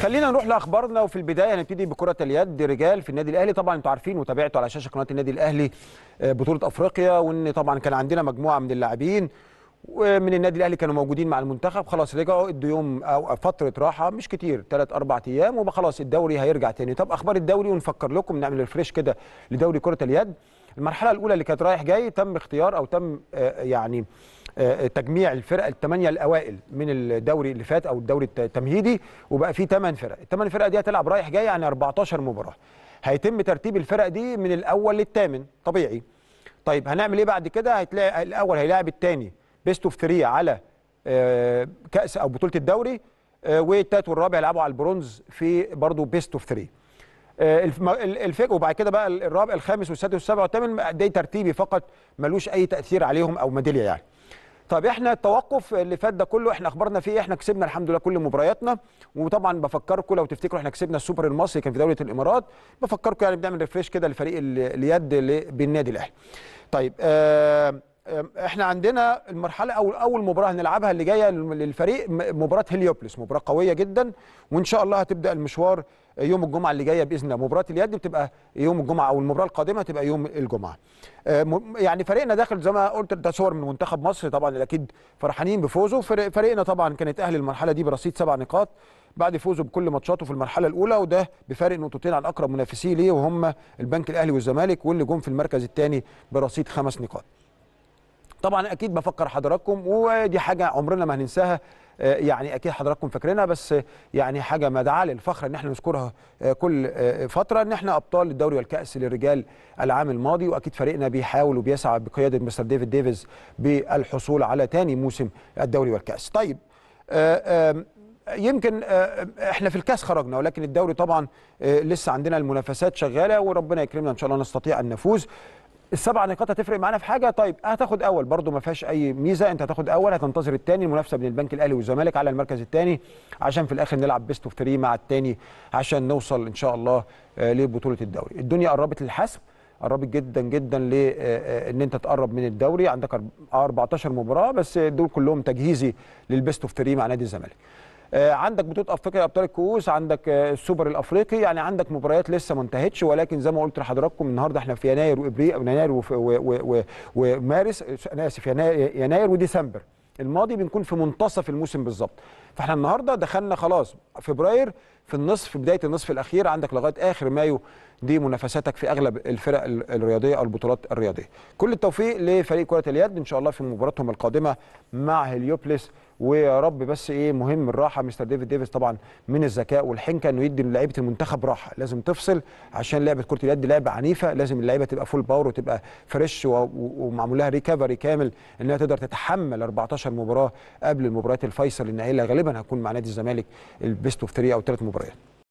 خلينا نروح لاخبارنا وفي البدايه هنبتدي بكره اليد رجال في النادي الاهلي طبعا انتوا عارفين وتابعتوا على شاشه قناه النادي الاهلي آه، بطوله افريقيا وان طبعا كان عندنا مجموعه من اللاعبين ومن النادي الاهلي كانوا موجودين مع المنتخب خلاص رجعوا ادوا يوم او فتره راحه مش كتير ثلاث اربع ايام وخلاص الدوري هيرجع تاني طب اخبار الدوري ونفكر لكم نعمل ريفريش كده لدوري كره اليد المرحله الاولى اللي كانت رايح جاي تم اختيار او تم آه، يعني آه، تجميع الفرق الثمانيه الاوائل من الدوري اللي فات او الدوري التمهيدي وبقى فيه ثمان فرق الثمان فرق دي هتلعب رايح جاي يعني 14 مباراه هيتم ترتيب الفرق دي من الاول للثامن طبيعي طيب هنعمل ايه بعد كده هتلاقي الاول هيلاعب الثاني بيست اوف 3 على آه، كاس او بطوله الدوري والثالث والرابع يلعبوا على البرونز في برضه بيست اوف 3 آه، الفجر وبعد كده بقى الرابع الخامس والسادس والسابع والثامن ده ترتيبي فقط ملوش اي تاثير عليهم او ميداليه يعني طب احنا التوقف اللي فات ده كله احنا اخبرنا فيه إيه؟ احنا كسبنا الحمد لله كل مبارياتنا وطبعا بفكركم لو تفتكروا احنا كسبنا السوبر المصري كان في دوله الامارات بفكركم يعني بنعمل ريفريش كده لفريق اليد بالنادي الاهلي طيب آه احنا عندنا المرحله او اول مباراه هنلعبها اللي جايه للفريق مباراه هليوبلس مباراه قويه جدا وان شاء الله هتبدا المشوار يوم الجمعه اللي جايه باذن الله مباراه اليد بتبقى يوم الجمعه او المباراه القادمه تبقى يوم الجمعه يعني فريقنا داخل زي ما قلت ده صور من منتخب مصر طبعا اكيد فرحانين بفوزه فريقنا طبعا كانت اهل المرحله دي برصيد سبع نقاط بعد فوزه بكل ماتشاته في المرحله الاولى وده بفارق نقطتين عن اقرب منافسيه ليه وهم البنك الاهلي والزمالك واللي جم في المركز الثاني برصيد خمس نقاط طبعا اكيد بفكر حضراتكم ودي حاجه عمرنا ما هننساها آه، يعني اكيد حضراتكم فاكرينها بس آه، يعني حاجه مدعاه للفخر ان احنا نذكرها آه، كل فتره ان احنا ابطال الدوري والكاس للرجال العام الماضي واكيد فريقنا بيحاول وبيسعى بقياده مستر ديفيد ديفيز بالحصول على ثاني موسم الدوري والكاس طيب يمكن احنا في الكاس خرجنا ولكن الدوري طبعا لسه عندنا المنافسات شغاله وربنا يكرمنا ان شاء الله نستطيع ان نفوز السبع نقاط هتفرق معانا في حاجه طيب هتاخد اول برضو ما فيهاش اي ميزه انت هتاخد اول هتنتظر الثاني المنافسه بين البنك الاهلي والزمالك على المركز الثاني عشان في الاخر نلعب بيست اوف 3 مع الثاني عشان نوصل ان شاء الله آه، لبطوله الدوري الدنيا قربت للحسم قربت جدا جدا لان آه، آه، انت تقرب من الدوري عندك 14 مباراه بس دول كلهم تجهيزي للبيست اوف 3 مع نادي الزمالك آه، عندك بطوله افريقيا ابطال الكؤوس عندك آه، السوبر الافريقي يعني عندك مباريات لسه ما انتهتش ولكن زي ما قلت لحضراتكم النهارده احنا في يناير وابريل يناير ومارس انا اسف يناير, يناير وديسمبر الماضي بنكون في منتصف الموسم بالظبط فاحنا النهارده دخلنا خلاص فبراير في النصف في بدايه النصف الاخير عندك لغايه اخر مايو دي منافساتك في اغلب الفرق الرياضيه او البطولات الرياضيه كل التوفيق لفريق كره اليد ان شاء الله في مباراتهم القادمه مع هليوبلس ويا رب بس ايه مهم الراحه مستر ديفيد ديفيس طبعا من الذكاء والحنكه انه يدي لعيبه المنتخب راحه لازم تفصل عشان لعبه كره اليد لعبه عنيفه لازم اللعيبه تبقى فول باور وتبقى فريش ومعمول لها ريكفري كامل انها تقدر تتحمل 14 مباراه قبل المباريات الفيصل النهائيه غالبا هتكون مع نادي الزمالك البيست اوف 3 او ثلاث مباريات